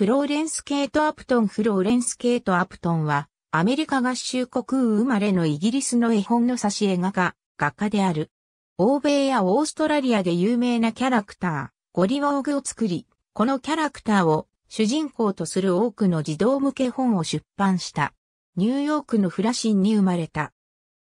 フローレンス・ケイト・アプトンフローレンス・ケイト・アプトンは、アメリカ合衆国生まれのイギリスの絵本の挿絵画家、画家である。欧米やオーストラリアで有名なキャラクター、ゴリワオグを作り、このキャラクターを主人公とする多くの児童向け本を出版した。ニューヨークのフラシンに生まれた。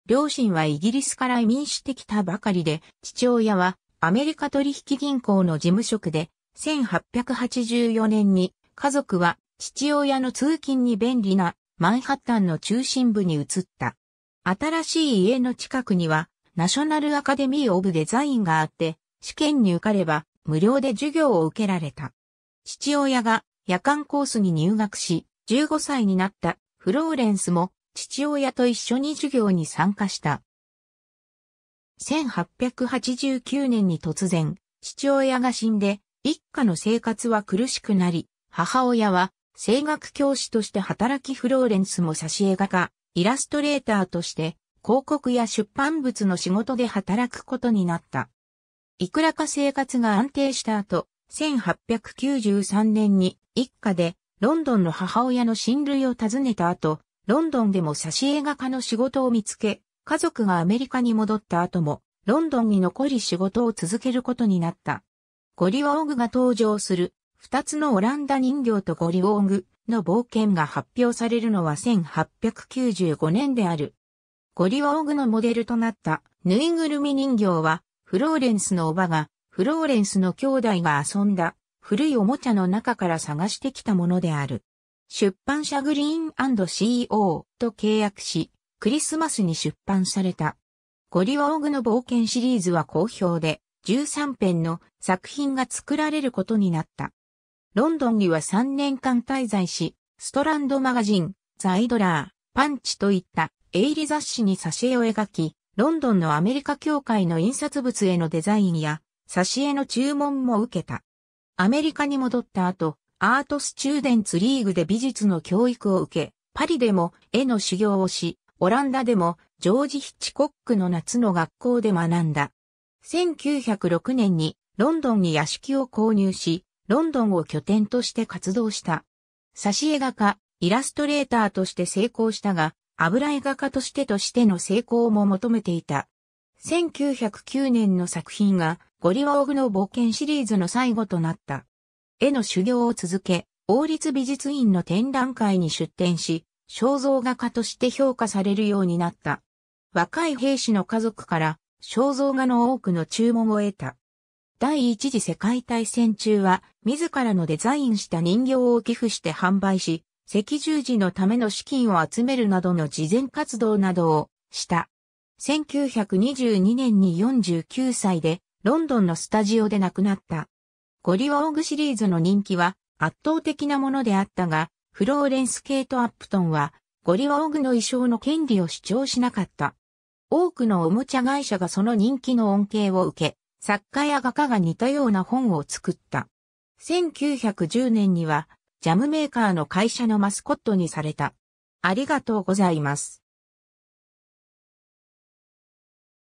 両親はイギリスから移民してきたばかりで、父親はアメリカ取引銀行の事務職で、1884年に家族は父親の通勤に便利なマンハッタンの中心部に移った。新しい家の近くにはナショナルアカデミー・オブ・デザインがあって、試験に受かれば無料で授業を受けられた。父親が夜間コースに入学し、15歳になったフローレンスも父親と一緒に授業に参加した。1889年に突然、父親が死んで、一家の生活は苦しくなり、母親は声楽教師として働きフローレンスも挿絵画家、イラストレーターとして広告や出版物の仕事で働くことになった。いくらか生活が安定した後、1893年に一家でロンドンの母親の親類を訪ねた後、ロンドンでも挿絵画家の仕事を見つけ、家族がアメリカに戻った後も、ロンドンに残り仕事を続けることになった。ゴリオーグが登場する二つのオランダ人形とゴリオングの冒険が発表されるのは1895年である。ゴリオングのモデルとなったぬいぐるみ人形は、フローレンスのおばが、フローレンスの兄弟が遊んだ古いおもちゃの中から探してきたものである。出版社グリーン &CO と契約し、クリスマスに出版された。ゴリオーグの冒険シリーズは好評で、13編の作品が作られることになった。ロンドンには3年間滞在し、ストランドマガジン、ザ・イドラー、パンチといったイリ雑誌に挿絵を描き、ロンドンのアメリカ協会の印刷物へのデザインや、挿絵の注文も受けた。アメリカに戻った後、アートスチューデンツリーグで美術の教育を受け、パリでも絵の修行をし、オランダでもジョージ・ヒッチコックの夏の学校で学んだ。1906年にロンドンに屋敷を購入し、ロンドンを拠点として活動した。挿絵画家、イラストレーターとして成功したが、油絵画家としてとしての成功も求めていた。1909年の作品がゴリワオグの冒険シリーズの最後となった。絵の修行を続け、王立美術院の展覧会に出展し、肖像画家として評価されるようになった。若い兵士の家族から肖像画の多くの注文を得た。第一次世界大戦中は、自らのデザインした人形を寄付して販売し、赤十字のための資金を集めるなどの事前活動などをした。1922年に49歳で、ロンドンのスタジオで亡くなった。ゴリオーグシリーズの人気は圧倒的なものであったが、フローレンス・ケイト・アップトンは、ゴリオーグの衣装の権利を主張しなかった。多くのおもちゃ会社がその人気の恩恵を受け、作家や画家が似たような本を作った。1910年には、ジャムメーカーの会社のマスコットにされた。ありがとうございます。